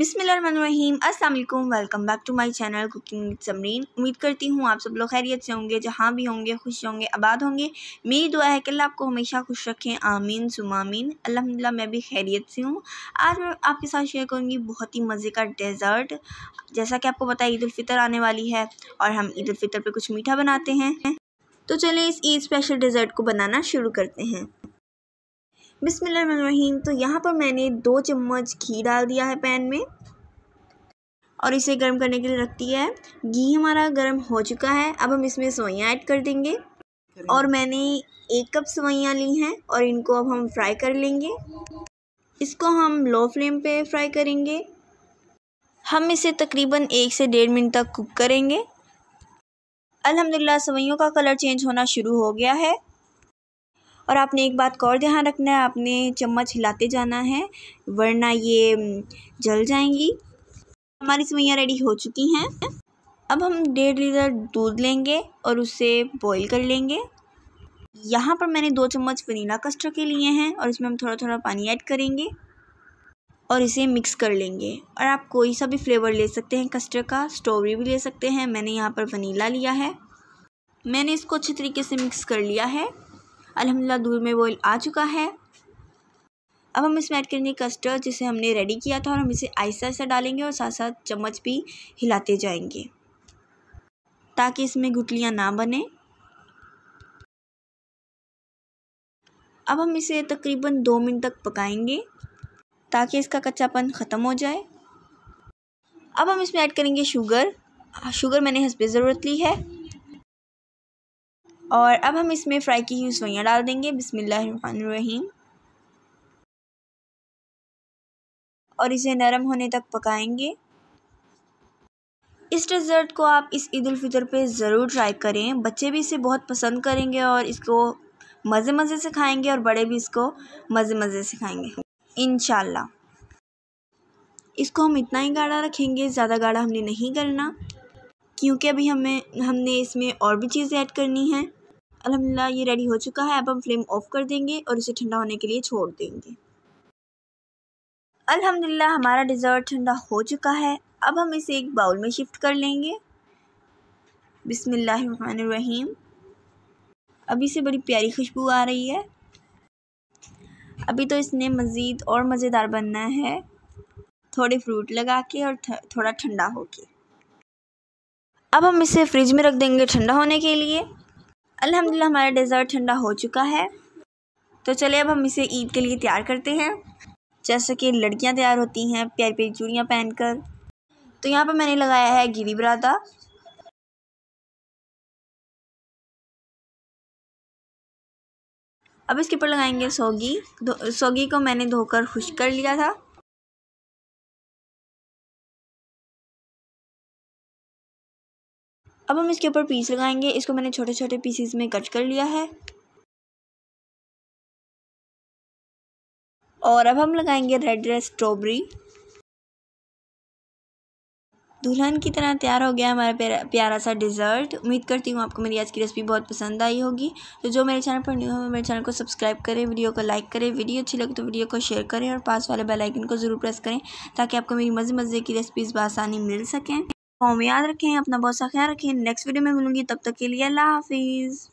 बिसमीम अल्लाम welcome back to my channel cooking with Samreen उम्मीद करती हूँ आप सब लोग खैरियत से होंगे जहाँ भी होंगे खुश होंगे आबाद होंगे मेरी दुआ है कि अल्लाह आपको हमेशा खुश रखें आमीन सुमामीन अल्हम्दुलिल्लाह मैं भी खैरियत से हूँ आज मैं आपके साथ शेयर करूँगी बहुत ही मज़े का डेज़र्ट जैसा कि आपको पता है ईदालफ़ितर आने वाली है और हम ईदालफ़ितर पर कुछ मीठा बनाते हैं तो चलिए इस ईद स्पेशल डेज़र्ट को बनाना शुरू करते हैं बिसमीम तो यहाँ पर मैंने दो चम्मच घी डाल दिया है पैन में और इसे गर्म करने के लिए रख दिया है घी हमारा गर्म हो चुका है अब हम इसमें सवैयाँ ऐड कर देंगे और मैंने एक कप सवैयाँ ली हैं और इनको अब हम फ्राई कर लेंगे इसको हम लो फ्लेम पे फ्राई करेंगे हम इसे तकरीबन एक से डेढ़ मिनट तक कुक करेंगे अल्हम्दुलिल्लाह सवैयों का कलर चेंज होना शुरू हो गया है और आपने एक बात का और ध्यान रखना है आपने चम्मच हिलाते जाना है वरना ये जल जाएंगी हमारी सेवैयाँ रेडी हो चुकी हैं अब हम डेढ़ लीटर दूध लेंगे और उसे बॉईल कर लेंगे यहाँ पर मैंने दो चम्मच वनीला कस्टर्ड के लिए हैं और इसमें हम थोड़ा थोड़ा पानी ऐड करेंगे और इसे मिक्स कर लेंगे और आप कोई सा भी फ्लेवर ले सकते हैं कस्टर्ड का स्ट्रॉबेरी भी ले सकते हैं मैंने यहाँ पर वनीला लिया है मैंने इसको अच्छे तरीके से मिक्स कर लिया है अलहमदिल्ला दूध में बॉयल आ चुका है अब हम इसमें ऐड करेंगे कस्टर्ड जिसे हमने रेडी किया था और हम इसे आहिस्ता आहिस्ता डालेंगे और साथ साथ चम्मच भी हिलाते जाएंगे ताकि इसमें गुटलियाँ ना बने अब हम इसे तकरीबन दो मिनट तक पकाएंगे ताकि इसका कच्चापन ख़त्म हो जाए अब हम इसमें ऐड करेंगे शुगर शुगर मैंने हंसपे ज़रूरत ली है और अब हम इसमें फ्राई की हुई सोइयाँ डाल देंगे बिसमीम और इसे नरम होने तक पकाएंगे इस डेज़र्ट को आप इस ईद फितर पे ज़रूर ट्राई करें बच्चे भी इसे बहुत पसंद करेंगे और इसको मज़े मज़े से खाएंगे और बड़े भी इसको मज़े मज़े से खाएंगे इन इसको हम इतना ही गाढ़ा रखेंगे ज़्यादा गाढ़ा हमने नहीं करना क्योंकि अभी हमें हमने इसमें और भी चीज़ें ऐड करनी हैं अलहमदिल्ला ये रेडी हो चुका है अब हम फ्लेम ऑफ कर देंगे और इसे ठंडा होने के लिए छोड़ देंगे अलहमदिल्ला हमारा डिज़र्ट ठंडा हो चुका है अब हम इसे एक बाउल में शिफ्ट कर लेंगे बिसमीम अभी से बड़ी प्यारी खुशबू आ रही है अभी तो इसने मज़ीद और मज़ेदार बनना है थोड़े फ्रूट लगा के और थोड़ा ठंडा हो के अब हम इसे फ्रिज में रख देंगे ठंडा होने के लिए अल्हम्दुलिल्लाह हमारा डेज़र्ट ठंडा हो चुका है तो चलिए अब हम इसे ईद के लिए तैयार करते हैं जैसा कि लड़कियां तैयार होती हैं प्यारी प्यारी चूड़ियाँ पहनकर तो यहाँ पर मैंने लगाया है गिरी बरादा अब इसके ऊपर लगाएंगे सोगी सोगी को मैंने धोकर खुश कर लिया था अब हम इसके ऊपर पीस लगाएंगे इसको मैंने छोटे छोटे पीसीस में कट कर लिया है और अब हम लगाएंगे रेड रेड स्ट्रॉबेरी दुल्हन की तरह तैयार हो गया हमारा प्यारा सा डिज़र्ट उम्मीद करती हूँ आपको मेरी आज की रेसिपी बहुत पसंद आई होगी तो जो मेरे चैनल पर न्यू हो मेरे चैनल को सब्सक्राइब करें वीडियो को लाइक करें वीडियो अच्छी लगे तो वीडियो को शेयर करें और पास वाले बेल आइकन को ज़रूर प्रेस करें ताकि आपको मेरी मज़े मज़े की रेसिपीज़ बसानी मिल सकें फॉर्म याद रखें अपना बहुत सा ख्याल रखें नेक्स्ट वीडियो में मिलूंगी तब तक के लिए अल्लाह हाफिज़